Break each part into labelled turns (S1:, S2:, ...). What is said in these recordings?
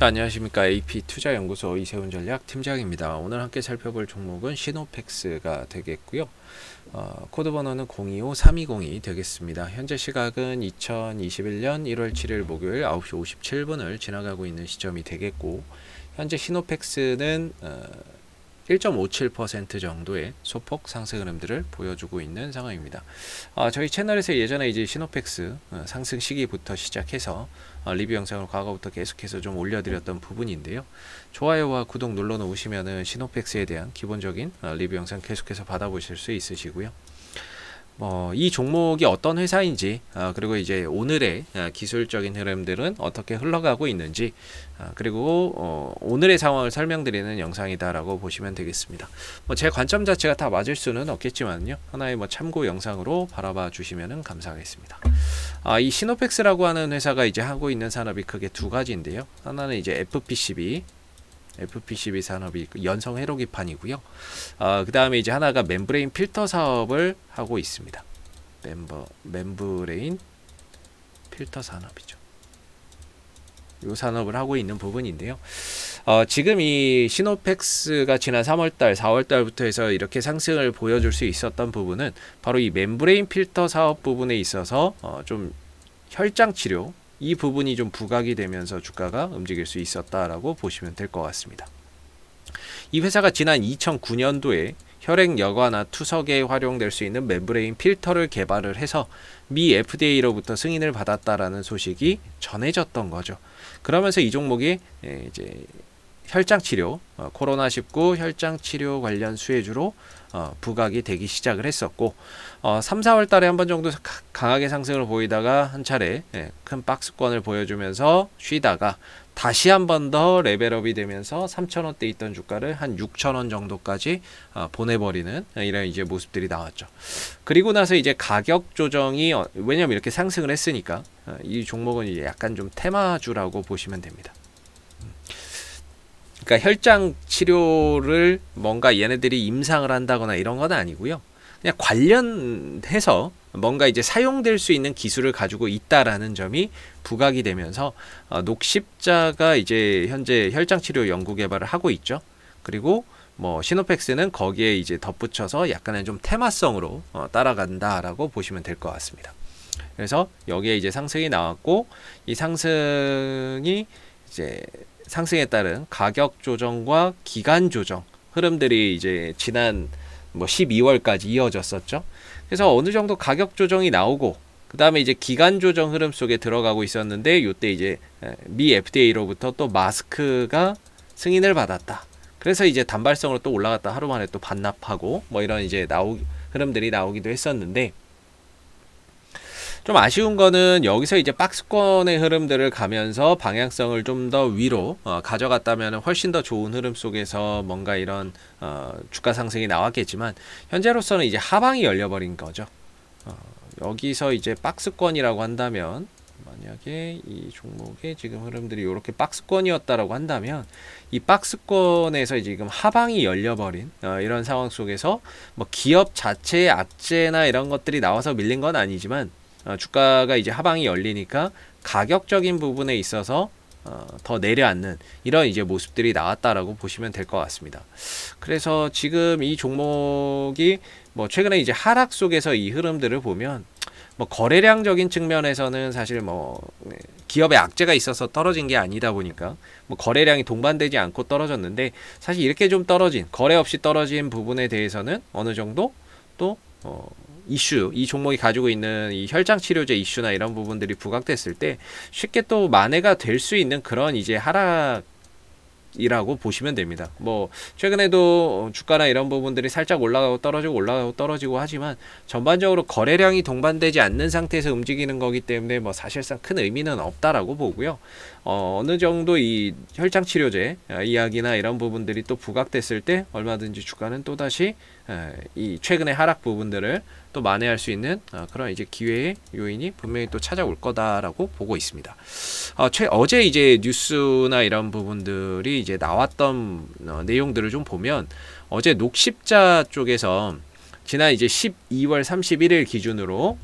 S1: 자, 안녕하십니까. AP 투자연구소 이세훈 전략 팀장입니다. 오늘 함께 살펴볼 종목은 시노펙스가 되겠고요. 어, 코드 번호는 025320이 되겠습니다. 현재 시각은 2021년 1월 7일 목요일 9시 57분을 지나가고 있는 시점이 되겠고 현재 시노펙스는 어, 1.57% 정도의 소폭 상승 흐름들을 보여주고 있는 상황입니다. 아, 저희 채널에서 예전에 이제 시노펙스 어, 상승 시기부터 시작해서 어, 리뷰 영상을 과거부터 계속해서 좀 올려드렸던 부분인데요. 좋아요와 구독 눌러 놓으시면은 시노펙스에 대한 기본적인 어, 리뷰 영상 계속해서 받아보실 수 있으시고요. 어, 이 종목이 어떤 회사인지 어, 그리고 이제 오늘의 어, 기술적인 흐름들은 어떻게 흘러가고 있는지 어, 그리고 어, 오늘의 상황을 설명드리는 영상이다라고 보시면 되겠습니다. 뭐제 관점 자체가 다 맞을 수는 없겠지만요. 하나의 뭐 참고 영상으로 바라봐 주시면 감사하겠습니다. 아, 이 시노펙스라고 하는 회사가 이제 하고 있는 산업이 크게 두 가지인데요. 하나는 이제 FPCB FPCB 산업이 연성 회로 기판이고요. 어, 그 다음에 이제 하나가 멤브레인 필터 사업을 하고 있습니다. 멤버 멤브레인 필터 산업이죠. 요 산업을 하고 있는 부분인데요. 어, 지금 이 시노펙스가 지난 3월달, 4월달부터 해서 이렇게 상승을 보여줄 수 있었던 부분은 바로 이 멤브레인 필터 사업 부분에 있어서 어, 좀 혈장 치료 이 부분이 좀 부각이 되면서 주가가 움직일 수 있었다라고 보시면 될 것 같습니다. 이 회사가 지난 2009년도에 혈액 여과나 투석에 활용될 수 있는 멤브레인 필터를 개발을 해서 미 FDA로부터 승인을 받았다라는 소식이 전해졌던 거죠. 그러면서 이 종목이 예, 이제 혈장 치료, 어, 코로나19 혈장 치료 관련 수혜주로 어, 부각이 되기 시작을 했었고 어, 3, 4월 달에 한 번 정도 가, 강하게 상승을 보이다가 한 차례 예, 큰 박스권을 보여주면서 쉬다가 다시 한 번 더 레벨업이 되면서 3,000원대 있던 주가를 한 6,000원 정도까지 어, 보내버리는 어, 이런 이제 모습들이 나왔죠. 그리고 나서 이제 가격 조정이 어, 왜냐면 이렇게 상승을 했으니까 어, 이 종목은 이제 약간 좀 테마주라고 보시면 됩니다. 그러니까 혈장 치료를 뭔가 얘네들이 임상을 한다거나 이런 건 아니고요. 그냥 관련해서 뭔가 이제 사용될 수 있는 기술을 가지고 있다라는 점이 부각이 되면서 어, 녹십자가 이제 현재 혈장 치료 연구 개발을 하고 있죠. 그리고 뭐시노팩스는 거기에 이제 덧붙여서 약간의 좀 테마성으로 어, 따라간다라고 보시면 될 것 같습니다. 그래서 여기에 이제 상승이 나왔고 이 상승이 이제 상승에 따른 가격 조정과 기간 조정 흐름들이 이제 지난 뭐 12월까지 이어졌었죠. 그래서 어느 정도 가격 조정이 나오고 그 다음에 이제 기간 조정 흐름 속에 들어가고 있었는데 요때 이제 미 FDA로부터 또 마스크가 승인을 받았다. 그래서 이제 단발성으로 또 올라갔다 하루 만에 또 반납하고 뭐 이런 이제 나오 흐름들이 나오기도 했었는데 좀 아쉬운 거는 여기서 이제 박스권의 흐름들을 가면서 방향성을 좀 더 위로 어, 가져갔다면 훨씬 더 좋은 흐름 속에서 뭔가 이런 어, 주가 상승이 나왔겠지만 현재로서는 이제 하방이 열려버린 거죠. 어, 여기서 이제 박스권이라고 한다면 만약에 이 종목의 지금 흐름들이 이렇게 박스권이었다라고 한다면 이 박스권에서 지금 하방이 열려버린 어, 이런 상황 속에서 뭐 기업 자체의 악재나 이런 것들이 나와서 밀린 건 아니지만 어, 주가가 이제 하방이 열리니까 가격적인 부분에 있어서 어, 더 내려앉는 이런 이제 모습들이 나왔다라고 보시면 될 것 같습니다. 그래서 지금 이 종목이 뭐 최근에 이제 하락 속에서 이 흐름들을 보면 뭐 거래량적인 측면에서는 사실 뭐 네, 기업의 악재가 있어서 떨어진 게 아니다 보니까 뭐 거래량이 동반되지 않고 떨어졌는데 사실 이렇게 좀 떨어진 거래 없이 떨어진 부분에 대해서는 어느 정도 또 어, 이슈, 이 종목이 가지고 있는 이 혈장 치료제 이슈나 이런 부분들이 부각됐을 때 쉽게 또 만회가 될 수 있는 그런 이제 하락 이라고 보시면 됩니다. 뭐 최근에도 주가나 이런 부분들이 살짝 올라가고 떨어지고 올라가고 떨어지고 하지만 전반적으로 거래량이 동반되지 않는 상태에서 움직이는 거기 때문에 뭐 사실상 큰 의미는 없다라고 보고요. 어, 어느 정도 이 혈장 치료제 아, 이야기나 이런 부분들이 또 부각됐을 때 얼마든지 주가는 또 다시 이 최근의 하락 부분들을 또 만회할 수 있는 어, 그런 이제 기회의 요인이 분명히 또 찾아올 거다라고 보고 있습니다. 어, 최 어제 이제 뉴스나 이런 부분들이 이제 나왔던 어, 내용들을 좀 보면 어제 녹십자 쪽에서 지난 이제 12월 31일 기준으로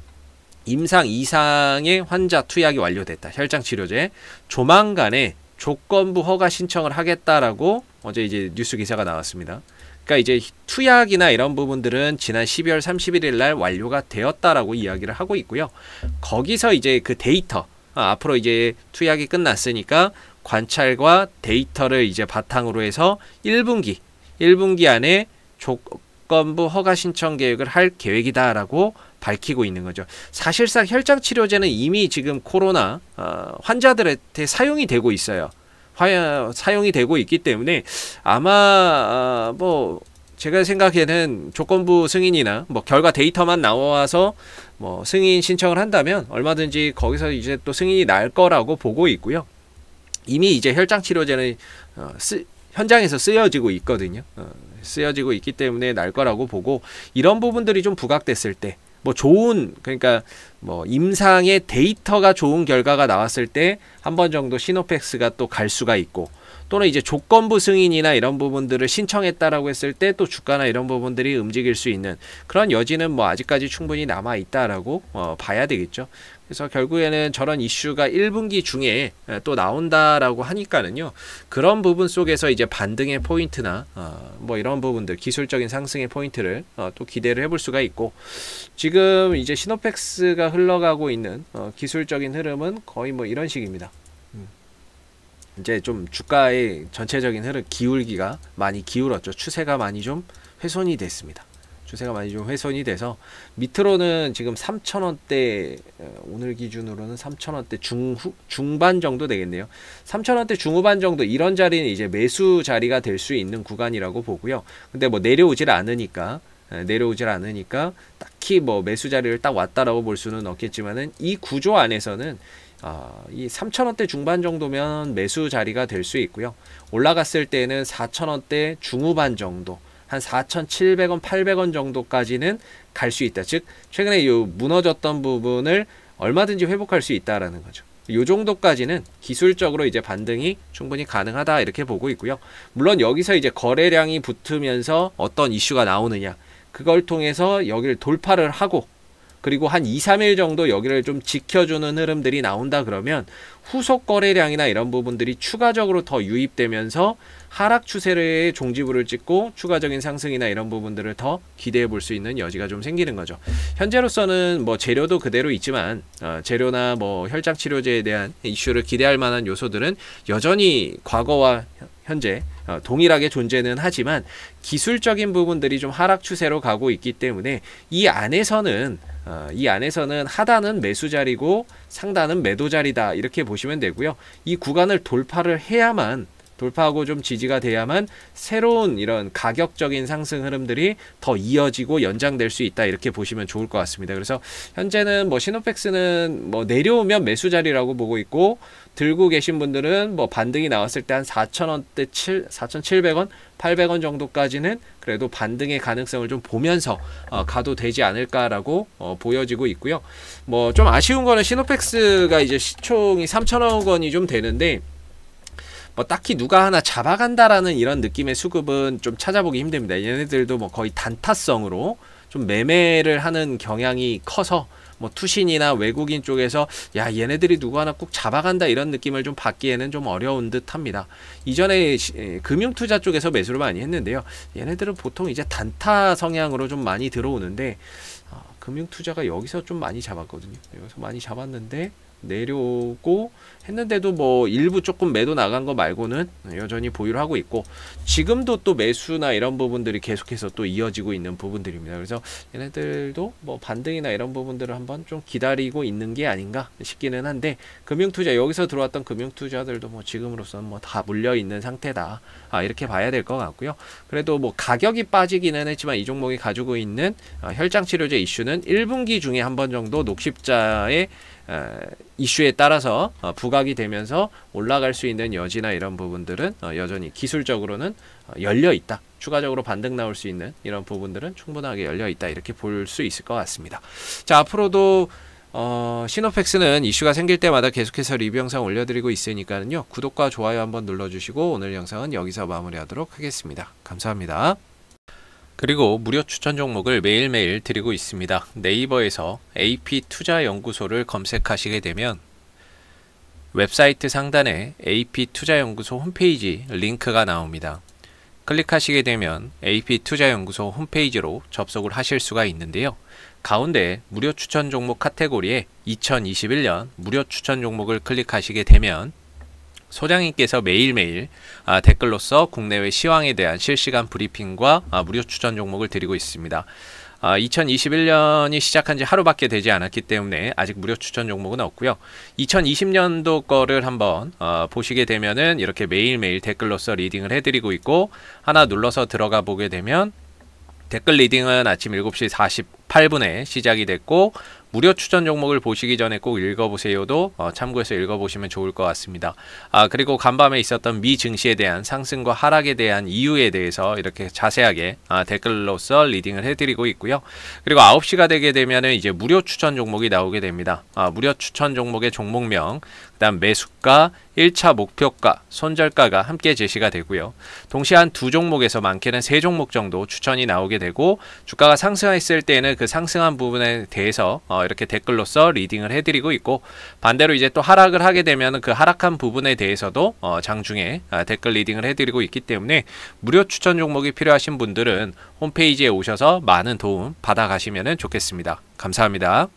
S1: 임상 이상의 환자 투약이 완료됐다. 혈장 치료제 조만간에 조건부 허가 신청을 하겠다라고 어제 이제 뉴스 기사가 나왔습니다. 그러니까 이제 투약이나 이런 부분들은 지난 12월 31일 날 완료가 되었다라고 이야기를 하고 있고요. 거기서 이제 그 데이터 아, 앞으로 이제 투약이 끝났으니까 관찰과 데이터를 이제 바탕으로 해서 1분기 1분기 안에 조건부 허가 신청 계획을 할 계획이다라고 밝히고 있는 거죠. 사실상 혈장 치료제는 이미 지금 코로나 어, 환자들한테 사용이 되고 있어요. 화야, 사용이 되고 있기 때문에 아마 아, 뭐 제가 생각에는 조건부 승인이나 뭐 결과 데이터만 나와서 뭐 승인 신청을 한다면 얼마든지 거기서 이제 또 승인이 날 거라고 보고 있고요. 이미 이제 혈장 치료제는 어, 쓰, 현장에서 쓰여지고 있거든요. 어, 쓰여지고 있기 때문에 날 거라고 보고 이런 부분들이 좀 부각됐을 때뭐 좋은 그러니까 뭐 임상의 데이터가 좋은 결과가 나왔을 때 한 번 정도 시노펙스가 또 갈 수가 있고 또는 이제 조건부 승인이나 이런 부분들을 신청했다라고 했을 때 또 주가나 이런 부분들이 움직일 수 있는 그런 여지는 뭐 아직까지 충분히 남아 있다라고 어, 봐야 되겠죠. 그래서 결국에는 저런 이슈가 1분기 중에 또 나온다라고 하니까는요. 그런 부분 속에서 이제 반등의 포인트나 어, 뭐 이런 부분들 기술적인 상승의 포인트를 어, 또 기대를 해볼 수가 있고 지금 이제 시노펙스가 흘러가고 있는 어, 기술적인 흐름은 거의 뭐 이런 식입니다. 이제 좀 주가의 전체적인 흐름 기울기가 많이 기울었죠. 추세가 많이 좀 훼손이 됐습니다. 추세가 많이 좀 훼손이 돼서 밑으로는 지금 3,000원대 어, 오늘 기준으로는 3,000원대 중후 중반 정도 되겠네요. 3,000원대 중후반 정도 이런 자리는 이제 매수 자리가 될 수 있는 구간이라고 보고요. 근데 뭐 내려오질 않으니까 예, 내려오질 않으니까 딱히 뭐 매수 자리를 딱 왔다라고 볼 수는 없겠지만은 이 구조 안에서는 아, 이 3,000원대 중반 정도면 매수 자리가 될 수 있고요. 올라갔을 때는 4,000원대 중후반 정도, 한 4,700원, 800원 정도까지는 갈 수 있다. 즉, 최근에 이 무너졌던 부분을 얼마든지 회복할 수 있다라는 거죠. 이 정도까지는 기술적으로 이제 반등이 충분히 가능하다 이렇게 보고 있고요. 물론 여기서 이제 거래량이 붙으면서 어떤 이슈가 나오느냐 그걸 통해서 여기를 돌파를 하고 그리고 한 2, 3일 정도 여기를 좀 지켜주는 흐름들이 나온다 그러면 후속 거래량이나 이런 부분들이 추가적으로 더 유입되면서 하락 추세의 종지부를 찍고 추가적인 상승이나 이런 부분들을 더 기대해 볼 수 있는 여지가 좀 생기는 거죠. 현재로서는 뭐 재료도 그대로 있지만 어, 재료나 뭐 혈장 치료제에 대한 이슈를 기대할 만한 요소들은 여전히 과거와 현재 어, 동일하게 존재는 하지만 기술적인 부분들이 좀 하락 추세로 가고 있기 때문에 이 안에서는 어, 이 안에서는 하단은 매수 자리고 상단은 매도 자리다 이렇게 보시면 되고요. 이 구간을 돌파를 해야만 돌파하고 좀 지지가 돼야만 새로운 이런 가격적인 상승 흐름들이 더 이어지고 연장될 수 있다 이렇게 보시면 좋을 것 같습니다. 그래서 현재는 뭐시노팩스는뭐 내려오면 매수 자리라고 보고 있고 들고 계신 분들은 뭐 반등이 나왔을 때 한 4,000원대 7 4,700원 800원 정도까지는 그래도 반등의 가능성을 좀 보면서 어, 가도 되지 않을까라고 어, 보여지고 있고요. 뭐 좀 아쉬운 거는 시노팩스가 이제 시총이 3,000억 원이 좀 되는데 뭐 딱히 누가 하나 잡아간다라는 이런 느낌의 수급은 좀 찾아보기 힘듭니다. 얘네들도 뭐 거의 단타성으로 좀 매매를 하는 경향이 커서 뭐 투신이나 외국인 쪽에서 야 얘네들이 누구 하나 꼭 잡아간다 이런 느낌을 좀 받기에는 좀 어려운 듯합니다. 이전에 금융투자 쪽에서 매수를 많이 했는데요. 얘네들은 보통 이제 단타 성향으로 좀 많이 들어오는데 아, 금융투자가 여기서 좀 많이 잡았거든요. 여기서 많이 잡았는데 내려오고 했는데도 뭐 일부 조금 매도 나간 거 말고는 여전히 보유를 하고 있고 지금도 또 매수나 이런 부분들이 계속해서 또 이어지고 있는 부분들입니다. 그래서 얘네들도 뭐 반등이나 이런 부분들을 한번 좀 기다리고 있는 게 아닌가 싶기는 한데 금융투자 여기서 들어왔던 금융투자들도 뭐 지금으로서는 뭐 다 물려 있는 상태다. 아 이렇게 봐야 될 것 같고요. 그래도 뭐 가격이 빠지기는 했지만 이 종목이 가지고 있는 아, 혈장 치료제 이슈는 1분기 중에 한 번 정도 녹십자의 이슈에 따라서 어, 부각이 되면서 올라갈 수 있는 여지나 이런 부분들은 어, 여전히 기술적으로는 어, 열려 있다. 추가적으로 반등 나올 수 있는 이런 부분들은 충분하게 열려 있다. 이렇게 볼 수 있을 것 같습니다. 자, 앞으로도 어, 시노팩스는 이슈가 생길 때마다 계속해서 리뷰 영상 올려드리고 있으니까요. 구독과 좋아요 한번 눌러주시고 오늘 영상은 여기서 마무리하도록 하겠습니다. 감사합니다. 그리고 무료 추천 종목을 매일매일 드리고 있습니다. 네이버에서 AP투자연구소를 검색하시게 되면 웹사이트 상단에 AP투자연구소 홈페이지 링크가 나옵니다. 클릭하시게 되면 AP투자연구소 홈페이지로 접속을 하실 수가 있는데요. 가운데 무료 추천 종목 카테고리에 2021년 무료 추천 종목을 클릭하시게 되면 소장님께서 매일매일 아, 댓글로써 국내외 시황에 대한 실시간 브리핑과 아, 무료 추천 종목을 드리고 있습니다. 아, 2021년이 시작한 지 하루밖에 되지 않았기 때문에 아직 무료 추천 종목은 없고요. 2020년도 거를 한번 어, 보시게 되면은 이렇게 매일매일 댓글로써 리딩을 해드리고 있고 하나 눌러서 들어가 보게 되면 댓글 리딩은 아침 7시 48분에 시작이 됐고 무료 추천 종목을 보시기 전에 꼭 읽어보세요도 어, 참고해서 읽어보시면 좋을 것 같습니다. 아 그리고 간밤에 있었던 미 증시에 대한 상승과 하락에 대한 이유에 대해서 이렇게 자세하게 아, 댓글로써 리딩을 해드리고 있고요. 그리고 9시가 되게 되면 이제 무료 추천 종목이 나오게 됩니다. 아, 무료 추천 종목의 종목명 그다음 매수가, 1차 목표가, 손절가가 함께 제시가 되고요. 동시에 한 두 종목에서 많게는 세 종목 정도 추천이 나오게 되고 주가가 상승했을 때는그 상승한 부분에 대해서 어 이렇게 댓글로써 리딩을 해드리고 있고 반대로 이제 또 하락을 하게 되면 그 하락한 부분에 대해서도 어 장중에 아, 댓글 리딩을 해드리고 있기 때문에 무료 추천 종목이 필요하신 분들은 홈페이지에 오셔서 많은 도움 받아가시면 좋겠습니다. 감사합니다.